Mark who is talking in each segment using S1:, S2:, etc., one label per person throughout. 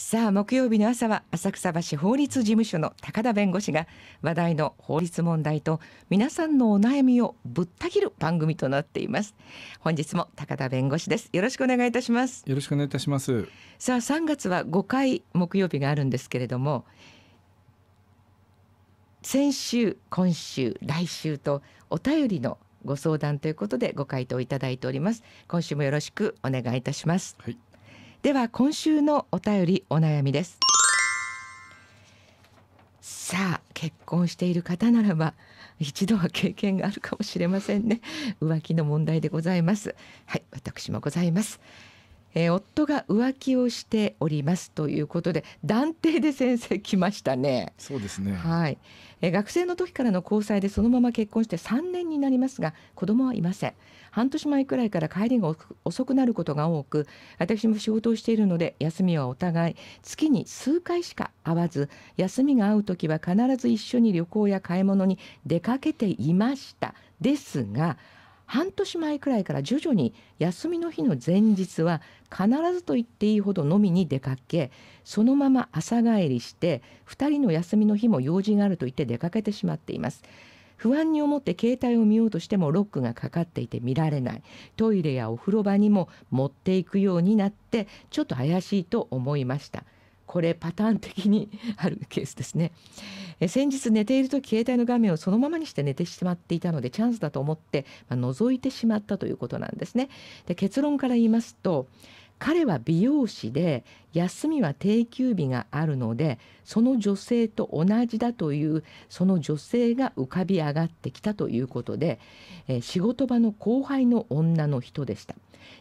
S1: さあ木曜日の朝は浅草橋法律事務所の高田弁護士が話題の法律問題と皆さんのお悩みをぶった切る番組となっています本日も高田弁護士ですよろしくお願いいたしますよろしくお願いいたしますさあ3月は5回木曜日があるんですけれども先週今週来週とお便りのご相談ということでご回答いただいております今週もよろしくお願いいたしますはいでは今週のお便りお悩みですさあ結婚している方ならば一度は経験があるかもしれませんね浮気の問題でございますはい私もございますえー、夫が浮気をしておりますということで断定で先生来ましたね。そうですね。はい、えー、学生の時からの交際でそのまま結婚して3年になりますが子供はいません。半年前くらいから帰りが遅くなることが多く私も仕事をしているので休みはお互い月に数回しか会わず休みが合う時は必ず一緒に旅行や買い物に出かけていましたですが半年前くらいから徐々に休みの日の前日は必ずと言っていいほど飲みに出かけそのまま朝帰りして2人の休みの日も用事があると言って出かけてしまっています。不安に思って携帯を見ようとしてもロックがかかっていて見られないトイレやお風呂場にも持っていくようになってちょっと怪しいと思いました。これパターン的に あるケースですね。え先日寝ている時携帯の画面をそのままにして寝てしまっていたのでチャンスだと思って、まあ、覗いてしまったということなんですね。で結論から言いますと彼は美容師で休みは定休日があるのでその女性と同じだというその女性が浮かび上がってきたということで、え仕事場の後輩の女の人でした。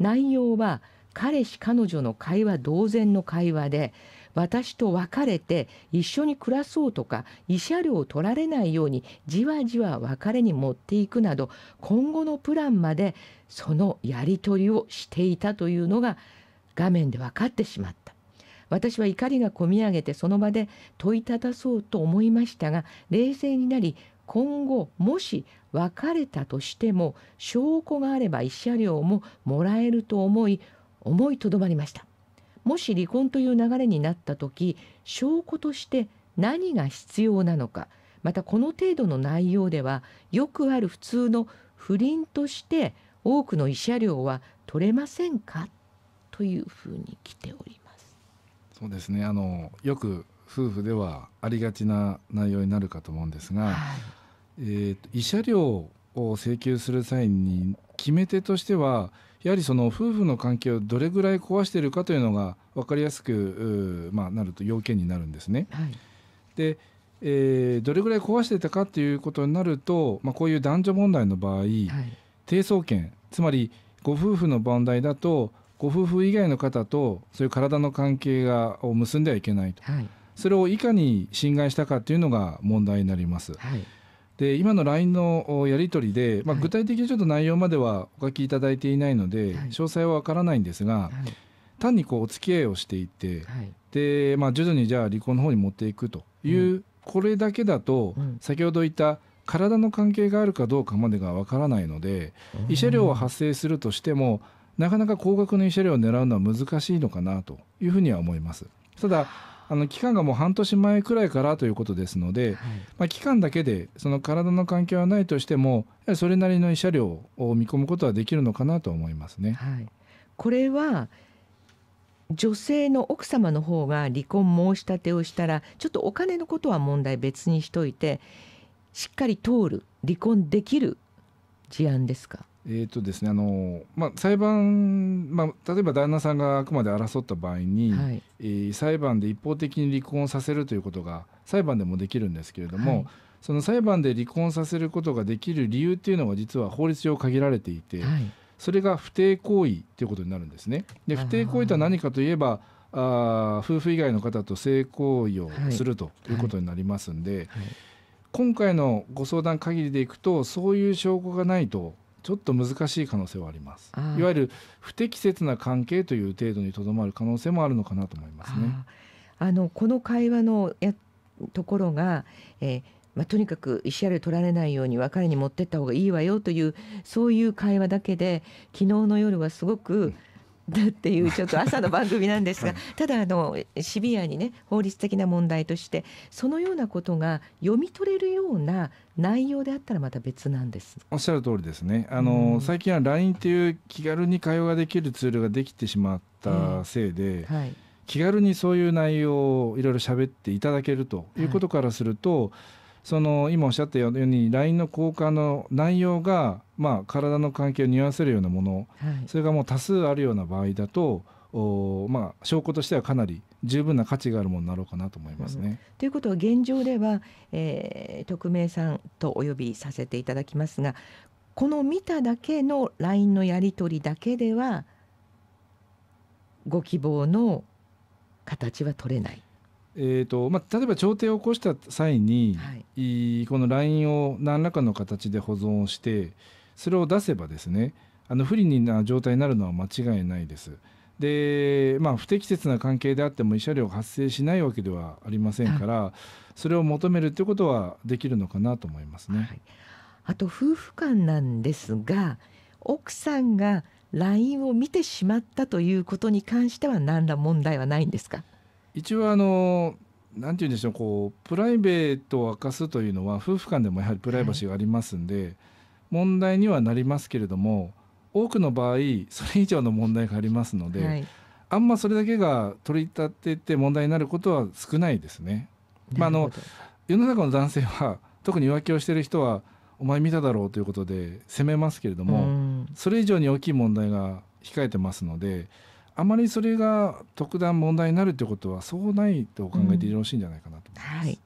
S1: 内容は彼氏彼女の会話同然の会話で私と別れて一緒に暮らそうとか慰謝料を取られないようにじわじわ別れに持っていくなど今後のプランまでそのやり取りをしていたというのが画面で分かってしまった。私は怒りがこみ上げてその場で問いただそうと思いましたが冷静になり今後もし別れたとしても証拠があれば慰謝料ももらえると思い思いとどまりました。もし離婚という流れになった時証拠として何が必要なのかまたこの程度の内容ではよくある普通の不倫として多くの慰謝料は取れませんかというふうに来ております。
S2: そうですねあのよく夫婦ではありがちな内容になるかと思うんですが、はい、えー、慰謝料を請求する際に決め手としてはやはりその夫婦の関係をどれぐらい壊しているかというのが分かりやすく、まあ、なると要件になるんですね。はい、でえー、どれぐらい壊してたかっていうことになると、まあ、こういう男女問題の場合、はい、定層権つまりご夫婦の問題だとご夫婦以外の方とそういう体の関係がを結んではいけないと、はい、それをいかに侵害したかというのが問題になります。はいで今の LINE のやり取りで、まあ、具体的にちょっと内容まではお書きいただいていないので、はい、詳細はわからないんですが、はい、単にこうお付き合いをしていて、はい、でまあ、徐々にじゃあ離婚の方に持っていくという、うん、これだけだと、うん、先ほど言った体の関係があるかどうかまでがわからないので、うん、慰謝料は発生するとしてもなかなか高額の慰謝料を狙うのは難しいのかなというふうには思います。ただあの期間がもう半年前くらいからということですので、はい、まあ、期間だけでその体の関係はないとしてもそれなりの慰謝料を見込むことはできるのかな
S1: と思いますね。はい、これは女性の奥様の方が離婚申し立てをしたらちょっとお金のことは問題別にしといてしっかり通る離婚できる事案ですか
S2: えーとですねあのまあ、裁判、まあ、例えば旦那さんがあくまで争った場合に、はい、えー、裁判で一方的に離婚させるということが裁判でもできるんですけれども、はい、その裁判で離婚させることができる理由というのが実は法律上限られていて、はい、それが不貞行為ということになるんですね。で不定行為とは何かといえばあ夫婦以外の方と性行為をするということになりますんで。今回のご相談限りでいくとそういう証拠がないとちょっと難しい可能性はありますいわゆる不適切な関係という程度にとどまる可能性もあるのかなと思いますね
S1: あのこの会話のやところが、えーまあ、とにかく石ある取られないように別れに持ってった方がいいわよというそういう会話だけで昨日の夜はすごく、うんだっていうちょっと朝の番組なんですが、はい、ただあのシビアにね法律的な問題としてそのようなことが読み取れるような内容であったらまた別なんです
S2: おっしゃる通りですねあの、うん、最近は LINE っていう気軽に会話ができるツールができてしまったせいで、うんはい、気軽にそういう内容をいろいろ喋っていただけるということからすると、はいその今おっしゃったように LINE の交換の内容が、まあ、体の関係をにわせるようなもの、はい、それがもう多数あるような場合だとお、まあ、証拠としてはかなり十分な価値があるものになろうかなと思いますね。うん、
S1: ということは現状では、えー、匿名さんとお呼びさせていただきますがこの見ただけの LINE のやり取りだけではご希望の形は取れない
S2: えーとまあ、例えば調停を起こした際に、はい、この LINE を何らかの形で保存してそれを出せばですねあの不利な状態になるのは間違いないです。でまあ、不適切な関係であっても慰謝料発生しないわけではありませんから、はい、それを求めるということはできるのかな
S1: と思いますね。はい、あと夫婦間なんですが奥さんが LINE を見てしまったということに関しては何ら問題はないんですか
S2: 一応あのなんて言うんでしょうこうプライベートを明かすというのは夫婦間でもやはりプライバシーがありますんで、はい、問題にはなりますけれども多くの場合それ以上の問題がありますので、はい、あんまそれだけが取り立てて問題になることは少ないですね。まあ、あの世の中の男性は特に浮気をしている人はお前見ただろうということで責めますけれども、それ以上に大きい問題が控えてますのであまりそれが特段問題になるということ
S1: はそうないと考えてよ
S2: ろしいんじゃないかなと
S1: 思います。うんはい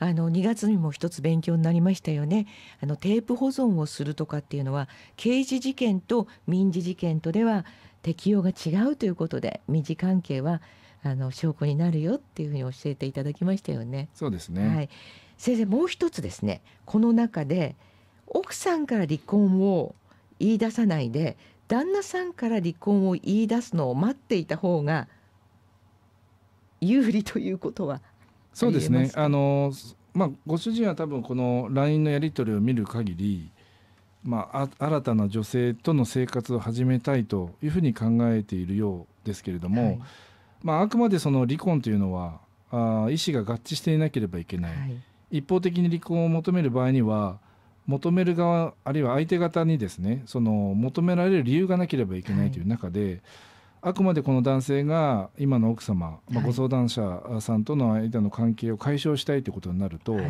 S1: あの2月にも一つ勉強になりましたよねあのテープ保存をするとかっていうのは刑事事件と民事事件とでは適用が違うということで民事関係はあの証拠になるよっていうふうに教えていただきましたよね。そうですね、はい、先生もう一つですねこの中で奥さんから離婚を言い出さないで旦那さんから離婚を言い出すのを待っていた方が有利ということはそうですね
S2: あの、まあ、ご主人は多分この LINE のやり取りを見る限り、まあ、あ新たな女性との生活を始めたいというふうに考えているようですけれども、はい、まあ、あくまでその離婚というのはあ意思が合致していなければいけない、はい、一方的に離婚を求める場合には求める側あるいは相手方にですねその求められる理由がなければいけないという中で、はい、あくまでこの男性が今の奥様、まあ、ご相談者さんとの間の関係を解消したいということになると、はい、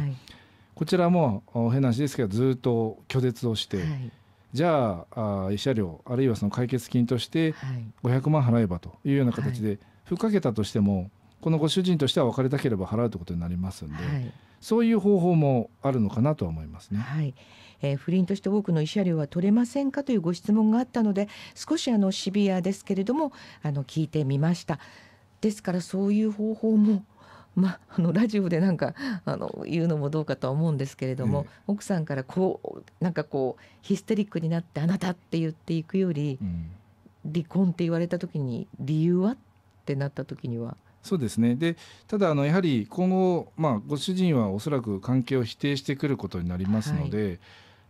S2: こちらも変な話ですけどずっと拒絶をして。はいじゃあ慰謝料あるいはその解決金として500万払えばというような形で、はい、ふっかけたとしてもこのご主人としては別れたければ払うということになりますので、はい、そういう方法もあるのかな
S1: とは思いますね。はいえー、不倫として多くの慰謝料は取れませんかというご質問があったので少しあのシビアですけれどもあの聞いてみました。ですからそういう方法も まあ、あのラジオでなんかあの言うのもどうかとは思うんですけれども、ええ、奥さんからこうなんかこうヒステリックになって「あなた」って言っていくより、うん、離婚って言われた時に理由はってなった時にはそうで
S2: すねでただあのやはり今後、まあ、ご主人はおそらく関係を否定してくることになりますので、はい、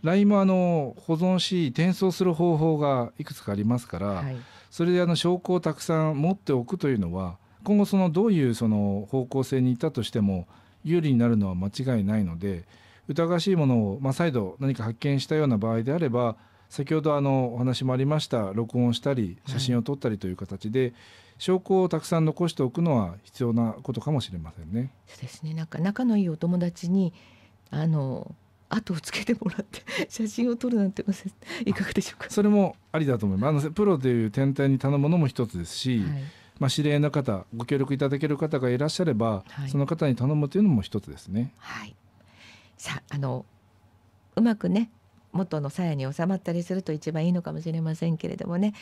S2: LINE もあの保存し転送する方法がいくつかありますから、はい、それであの証拠をたくさん持っておくというのは今後そのどういうその方向性にいたとしても有利になるのは間違いないので疑わしいものを、まあ、再度何か発見したような場合であれば先ほどあのお話もありました録音したり写真を撮ったりという形で、はい、証拠をたくさん残しておくのは必
S1: 要なことかもしれませんね。そうですねなんか仲のいいお友達にあの後をつけてもらって 写真を撮るなんて いかがでしょうかそれもありだと思
S2: いますあのプロという天体に頼むのも一つですし、はい、まあ、知り合いの方ご協力いただける方がいらっしゃれば、はい、その方に頼むというのも一つですね。はい、
S1: さああのうまくね元の鞘に収まったりすると一番いいのかもしれませんけれどもね、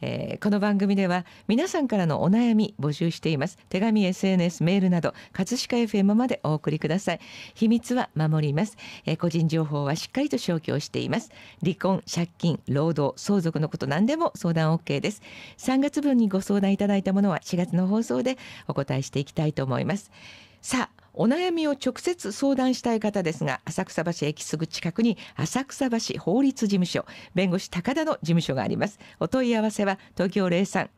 S1: えー、この番組では皆さんからのお悩み募集しています手紙 SNS メールなど葛飾 FM までお送りください秘密は守ります、えー、個人情報はしっかりと消去しています離婚借金労働相続のこと何でも相談 OK です3月分にご相談いただいたものは4月の放送でお答えしていきたいと思いますさあお悩みを直接相談したい方ですが浅草橋駅すぐ近くに浅草橋法律事務所弁護士高田の事務所がありますお問い合わせは東京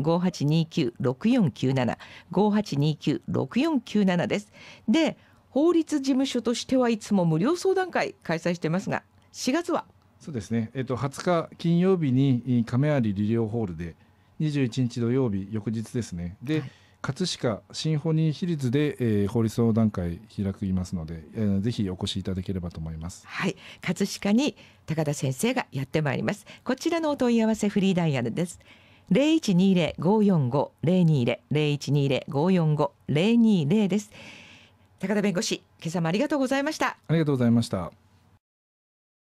S1: 0358296497 58296497ですで法律事務所としてはいつも無料相談会開催してますが4月は
S2: そうですね、えっと、20日金曜日に亀有リリオホールで21日土曜日翌日ですねで、はい葛飾シンフォニー比率で、えー、法律相談会開きますので、えー、ぜひお越しいただければと思いま
S1: す。はい、葛飾に高田先生がやってまいります。こちらのお問い合わせフリーダイヤルです。零一二零五四五零二零零一二零五四五零二零です。高田弁護士、今朝もありがとうございました。ありがとうございました。